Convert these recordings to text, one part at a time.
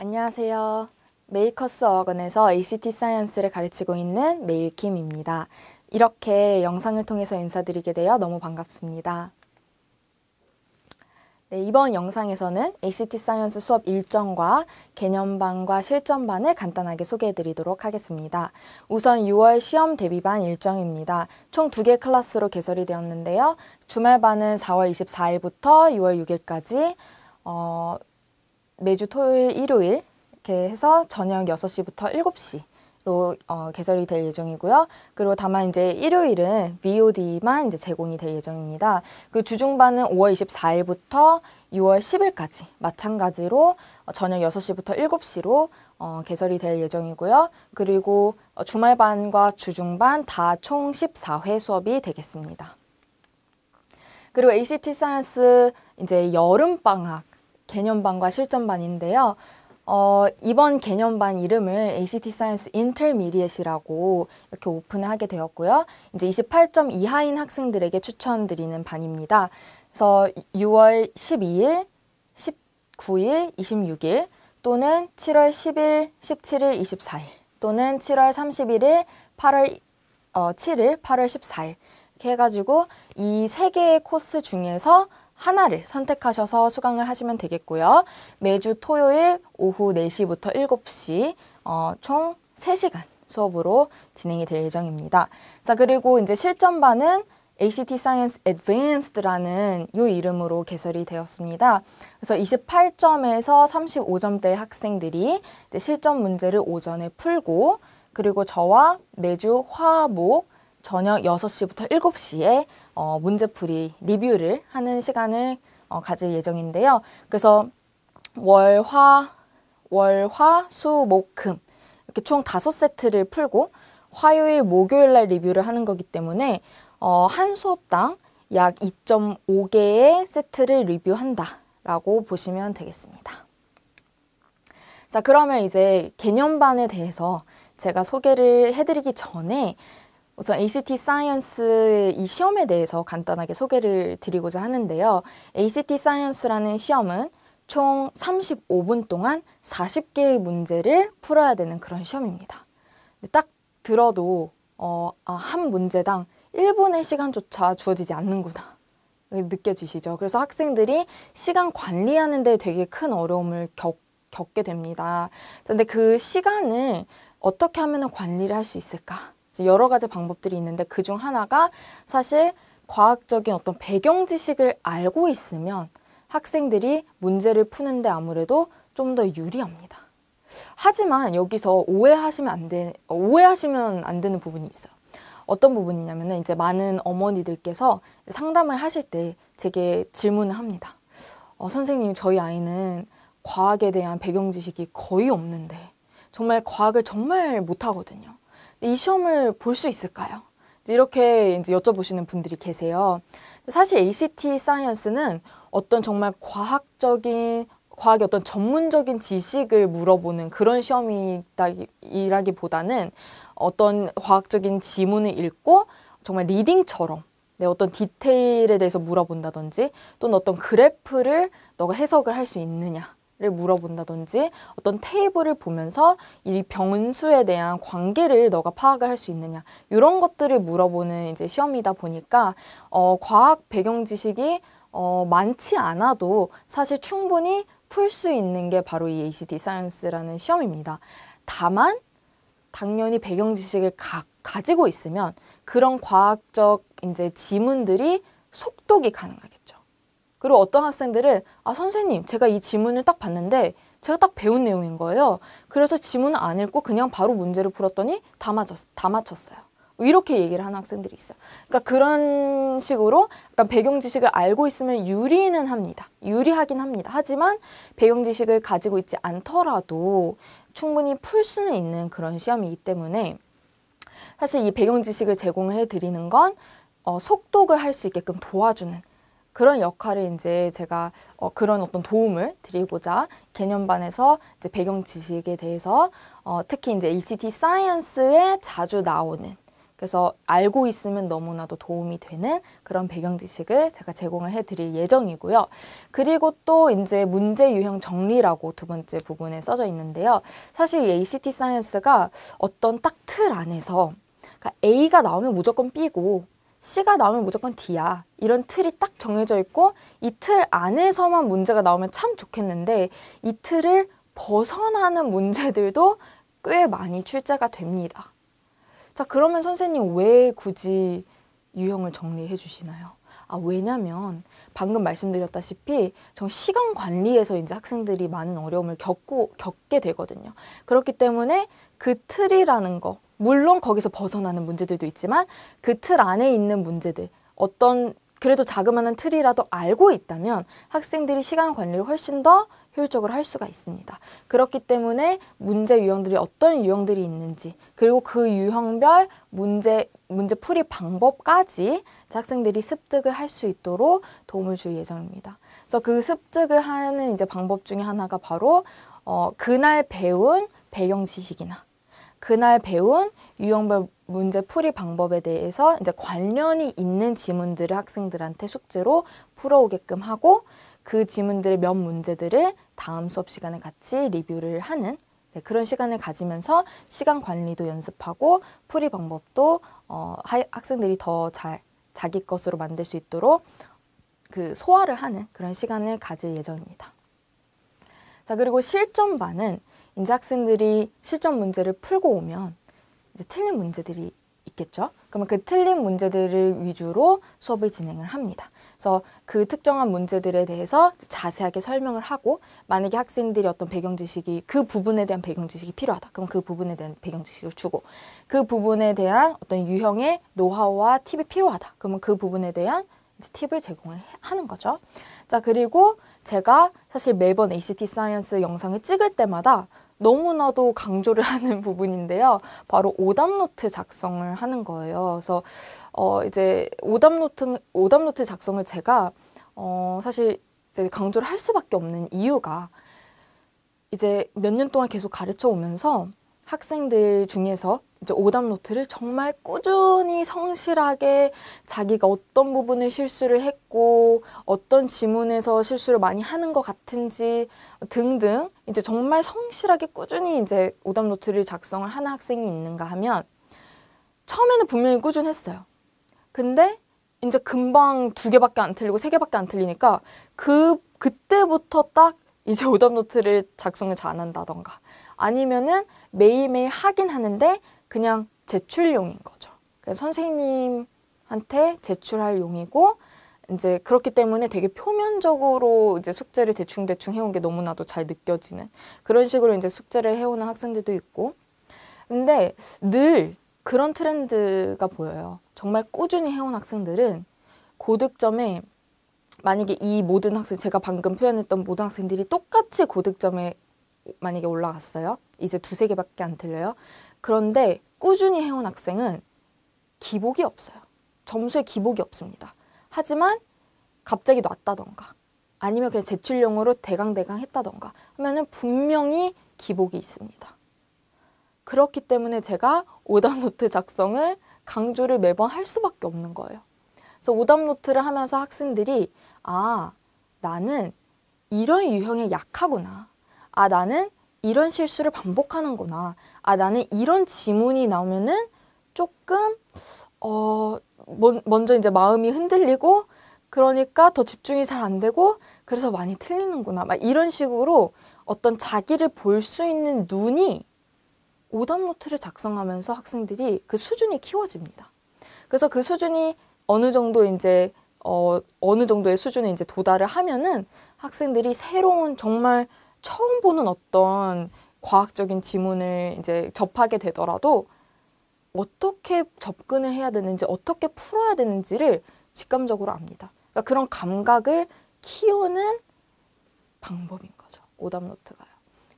안녕하세요. 메이커스 어학원에서 ACT 사이언스를 가르치고 있는 메일킴입니다. 이렇게 영상을 통해서 인사드리게 되어 너무 반갑습니다. 네, 이번 영상에서는 ACT 사이언스 수업 일정과 개념반과 실전반을 간단하게 소개해 드리도록 하겠습니다. 우선 6월 시험 대비반 일정입니다. 총 두 개 클래스로 개설이 되었는데요. 주말반은 4월 24일부터 6월 6일까지 어, 매주 토요일, 일요일 이렇게 해서 저녁 6시부터 7시로 어, 개설이 될 예정이고요. 그리고 다만 이제 일요일은 VOD만 이제 제공이 될 예정입니다. 그 주중반은 5월 24일부터 6월 10일까지 마찬가지로 어, 저녁 6시부터 7시로 어, 개설이 될 예정이고요. 그리고 어, 주말반과 주중반 다 총 14회 수업이 되겠습니다. 그리고 ACT 사이언스 이제 여름방학 개념반과 실전반인데요. 어, 이번 개념반 이름을 ACT 사이언스 인터미디엇이라고 이렇게 오픈을 하게 되었고요. 이제 28점 이하인 학생들에게 추천드리는 반입니다. 그래서 6월 12일, 19일, 26일 또는 7월 10일, 17일, 24일 또는 7월 31일, 8월 어, 7일, 8월 14일 이렇게 해가지고 이 세 개의 코스 중에서 하나를 선택하셔서 수강을 하시면 되겠고요. 매주 토요일 오후 4시부터 7시 어, 총 3시간 수업으로 진행이 될 예정입니다. 자 그리고 이제 실전반은 ACT Science Advanced라는 요 이름으로 개설이 되었습니다. 그래서 28점에서 35점대 학생들이 실전 문제를 오전에 풀고 그리고 저와 매주 화, 목, 저녁 6시부터 7시에 어, 문제풀이 리뷰를 하는 시간을 어, 가질 예정인데요. 그래서 월, 화, 월, 화, 수, 목, 금 이렇게 총다 세트를 풀고 화요일, 목요일 날 리뷰를 하는 거기 때문에 어, 한 수업당 약 2.5개의 세트를 리뷰한다라고 보시면 되겠습니다. 자, 그러면 이제 개념반에 대해서 제가 소개를 해드리기 전에 우선 ACT 사이언스 이 시험에 대해서 간단하게 소개를 드리고자 하는데요. ACT 사이언스라는 시험은 총 35분 동안 40개의 문제를 풀어야 되는 그런 시험입니다. 딱 들어도 어, 아, 한 문제당 1분의 시간조차 주어지지 않는구나. 느껴지시죠? 그래서 학생들이 시간 관리하는 데 되게 큰 어려움을 겪, 겪게 됩니다. 그런데 그 시간을 어떻게 하면 관리를 할 수 있을까? 여러 가지 방법들이 있는데 그 중 하나가 사실 과학적인 어떤 배경 지식을 알고 있으면 학생들이 문제를 푸는데 아무래도 좀 더 유리합니다. 하지만 여기서 오해하시면 안 되, 오해하시면 안 되는 부분이 있어요. 어떤 부분이냐면은 이제 많은 어머니들께서 상담을 하실 때 제게 질문을 합니다. 어, 선생님, 저희 아이는 과학에 대한 배경 지식이 거의 없는데 정말 과학을 정말 못하거든요. 이 시험을 볼 수 있을까요? 이렇게 이제 여쭤보시는 분들이 계세요. 사실 ACT 사이언스는 어떤 정말 과학적인 과학의 어떤 전문적인 지식을 물어보는 그런 시험이라기보다는 어떤 과학적인 지문을 읽고 정말 리딩처럼 내 네, 어떤 디테일에 대해서 물어본다든지 또는 어떤 그래프를 너가 해석을 할 수 있느냐 를 물어본다든지 어떤 테이블을 보면서 이 병수에 대한 관계를 너가 파악을 할 수 있느냐 이런 것들을 물어보는 이제 시험이다 보니까 어, 과학 배경 지식이 어, 많지 않아도 사실 충분히 풀 수 있는 게 바로 이 ACT 사이언스라는 시험입니다. 다만 당연히 배경 지식을 가, 가지고 있으면 그런 과학적 이제 지문들이 속독이 가능하게 그리고 어떤 학생들은 아 선생님 제가 이 지문을 딱 봤는데 제가 딱 배운 내용인 거예요. 그래서 지문을 안 읽고 그냥 바로 문제를 풀었더니 다, 맞췄, 다 맞췄어요. 이렇게 얘기를 하는 학생들이 있어요. 그러니까 그런 식으로 약간 그러니까 배경 지식을 알고 있으면 유리는 합니다. 유리하긴 합니다. 하지만 배경 지식을 가지고 있지 않더라도 충분히 풀 수는 있는 그런 시험이기 때문에 사실 이 배경 지식을 제공 해드리는 건 어, 속독을 할 수 있게끔 도와주는 그런 역할을 이제 제가 어, 그런 어떤 도움을 드리고자 개념반에서 이제 배경 지식에 대해서 어, 특히 이제 ECT 사이언스에 자주 나오는 그래서 알고 있으면 너무나도 도움이 되는 그런 배경 지식을 제가 제공을 해드릴 예정이고요. 그리고 또 이제 문제 유형 정리라고 두 번째 부분에 써져 있는데요. 사실 ACT e 사이언스가 어떤 딱 틀 안에서 그러니까 A가 나오면 무조건 B고 C가 나오면 무조건 D야. 이런 틀이 딱 정해져 있고 이 틀 안에서만 문제가 나오면 참 좋겠는데 이 틀을 벗어나는 문제들도 꽤 많이 출제가 됩니다. 자, 그러면 선생님 왜 굳이 유형을 정리해 주시나요? 아, 왜냐면 방금 말씀드렸다시피 정 시간 관리에서 이제 학생들이 많은 어려움을 겪고 겪게 되거든요. 그렇기 때문에 그 틀이라는 거 물론 거기서 벗어나는 문제들도 있지만 그 틀 안에 있는 문제들 어떤 그래도 자그마한 틀이라도 알고 있다면 학생들이 시간 관리를 훨씬 더 효율적으로 할 수가 있습니다. 그렇기 때문에 문제 유형들이 어떤 유형들이 있는지 그리고 그 유형별 문제 문제 풀이 방법까지 학생들이 습득을 할 수 있도록 도움을 줄 예정입니다. 그래서 그 습득을 하는 이제 방법 중에 하나가 바로 어, 그날 배운 배경 지식이나 그날 배운 유형별 문제 풀이 방법에 대해서 이제 관련이 있는 지문들을 학생들한테 숙제로 풀어오게끔 하고 그 지문들의 몇 문제들을 다음 수업 시간에 같이 리뷰를 하는 네, 그런 시간을 가지면서 시간 관리도 연습하고 풀이 방법도 어, 하, 학생들이 더 잘 자기 것으로 만들 수 있도록 그 소화를 하는 그런 시간을 가질 예정입니다. 자 그리고 실전반은 이제 학생들이 실전 문제를 풀고 오면 이제 틀린 문제들이 있겠죠. 그러면 그 틀린 문제들을 위주로 수업을 진행을 합니다. 그래서 그 특정한 문제들에 대해서 자세하게 설명을 하고 만약에 학생들이 어떤 배경 지식이 그 부분에 대한 배경 지식이 필요하다. 그럼 그 부분에 대한 배경 지식을 주고 그 부분에 대한 어떤 유형의 노하우와 팁이 필요하다. 그러면 그 부분에 대한 팁을 제공을 하는 거죠. 자, 그리고 제가 사실 매번 ACT 사이언스 영상을 찍을 때마다 너무나도 강조를 하는 부분인데요. 바로 오답노트 작성을 하는 거예요. 그래서 어 이제 오답노트 오답노트 작성을 제가 어 사실 이제 강조를 할 수밖에 없는 이유가 이제 몇 년 동안 계속 가르쳐 오면서 학생들 중에서 이제 오답 노트를 정말 꾸준히 성실하게 자기가 어떤 부분을 실수를 했고 어떤 지문에서 실수를 많이 하는 것 같은지 등등 이제 정말 성실하게 꾸준히 이제 오답 노트를 작성을 하는 학생이 있는가 하면 처음에는 분명히 꾸준했어요. 근데 이제 금방 두 개밖에 안 틀리고 세 개밖에 안 틀리니까 그 그때부터 딱 이제 오답 노트를 작성을 잘 안 한다던가 아니면은 매일매일 하긴 하는데 그냥 제출용인 거죠. 그래서 선생님한테 제출할 용이고 이제 그렇기 때문에 되게 표면적으로 이제 숙제를 대충대충 해온 게 너무나도 잘 느껴지는 그런 식으로 이제 숙제를 해오는 학생들도 있고 근데 늘 그런 트렌드가 보여요. 정말 꾸준히 해온 학생들은 고득점에 만약에 이 모든 학생 제가 방금 표현했던 모든 학생들이 똑같이 고득점에 만약에 올라갔어요. 이제 두세 개밖에 안 틀려요. 그런데 꾸준히 해온 학생은 기복이 없어요. 점수에 기복이 없습니다. 하지만 갑자기 놨다던가 아니면 그냥 제출용으로 대강대강 했다던가 하면은 분명히 기복이 있습니다. 그렇기 때문에 제가 오답노트 작성을 강조를 매번 할 수밖에 없는 거예요. 그래서 오답노트를 하면서 학생들이 아, 나는 이런 유형에 약하구나. 아 나는 이런 실수를 반복하는구나. 아 나는 이런 지문이 나오면은 조금 어 먼저 이제 마음이 흔들리고 그러니까 더 집중이 잘 안 되고 그래서 많이 틀리는구나. 막 이런 식으로 어떤 자기를 볼 수 있는 눈이 오답 노트를 작성하면서 학생들이 그 수준이 키워집니다. 그래서 그 수준이 어느 정도 이제 어, 어느 정도의 수준에 이제 도달을 하면은 학생들이 새로운 정말 처음 보는 어떤 과학적인 지문을 이제 접하게 되더라도 어떻게 접근을 해야 되는지 어떻게 풀어야 되는지를 직감적으로 압니다. 그러니까 그런 감각을 키우는 방법인 거죠. 오답노트가요.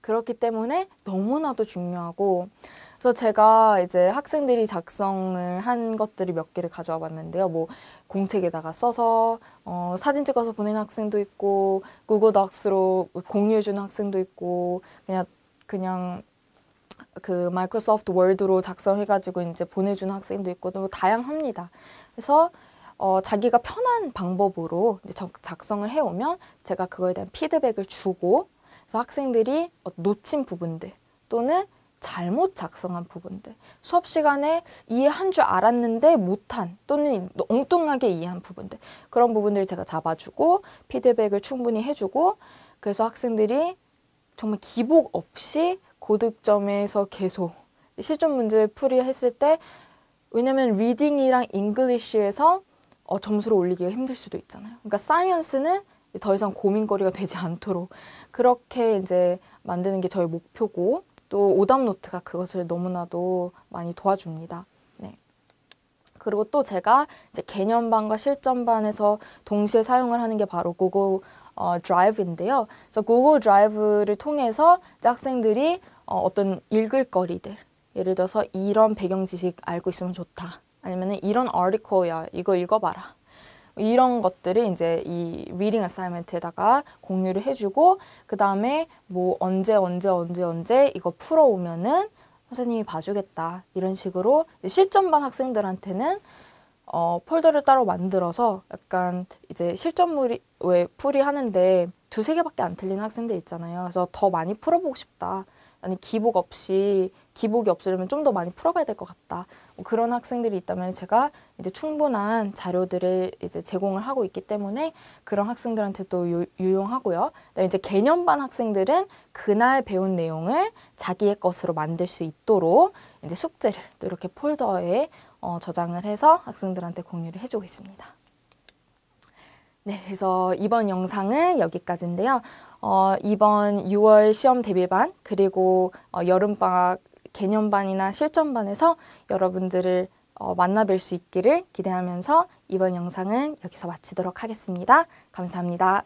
그렇기 때문에 너무나도 중요하고 그래서 제가 이제 학생들이 작성을 한 것들이 몇 개를 가져와 봤는데요. 뭐 공책에다가 써서 어, 사진 찍어서 보낸 학생도 있고 구글 덕스로 공유해 주는 학생도 있고 그냥 그냥 그 마이크로소프트 월드로 작성해 가지고 이제 보내 주는 학생도 있고 또 뭐 다양합니다. 그래서 어, 자기가 편한 방법으로 이제 작성을 해오면 제가 그거에 대한 피드백을 주고 그래서 학생들이 놓친 부분들 또는 잘못 작성한 부분들, 수업 시간에 이해한 줄 알았는데 못한 또는 엉뚱하게 이해한 부분들 그런 부분들을 제가 잡아주고 피드백을 충분히 해주고 그래서 학생들이 정말 기복 없이 고득점에서 계속 실전 문제 풀이했을 때 왜냐면 리딩이랑 잉글리쉬에서 어, 점수를 올리기가 힘들 수도 있잖아요. 그러니까 사이언스는 더 이상 고민거리가 되지 않도록 그렇게 이제 만드는 게 저의 목표고 또 오답노트가 그것을 너무나도 많이 도와줍니다. 네. 그리고 또 제가 이제 개념반과 실전반에서 동시에 사용을 하는 게 바로 구글 어, 드라이브인데요. 그래서 구글 드라이브를 통해서 학생들이 어, 어떤 읽을 거리들, 예를 들어서 이런 배경 지식 알고 있으면 좋다. 아니면 이런 article야, 이거 읽어봐라. 이런 것들이 이제 이 리딩 어사이먼트에다가 공유를 해주고 그 다음에 뭐 언제 언제 언제 언제 이거 풀어오면은 선생님이 봐주겠다 이런 식으로 실전반 학생들한테는 어, 폴더를 따로 만들어서 약간 이제 실전물이 왜 풀이 하는데 두세 개밖에 안 틀린 학생들 있잖아요. 그래서 더 많이 풀어보고 싶다. 아니 기복 없이 기복이 없으려면 좀 더 많이 풀어봐야 될 것 같다. 뭐 그런 학생들이 있다면 제가 이제 충분한 자료들을 이제 제공을 하고 있기 때문에 그런 학생들한테 또 유, 용하고요 그다음에 이제 개념반 학생들은 그날 배운 내용을 자기의 것으로 만들 수 있도록 이제 숙제를 또 이렇게 폴더에 어, 저장을 해서 학생들한테 공유를 해주고 있습니다. 네, 그래서 이번 영상은 여기까지인데요. 어, 이번 6월 시험 대비반 그리고 어, 여름방학 개념반이나 실전반에서 여러분들을 어, 만나뵐 수 있기를 기대하면서 이번 영상은 여기서 마치도록 하겠습니다. 감사합니다.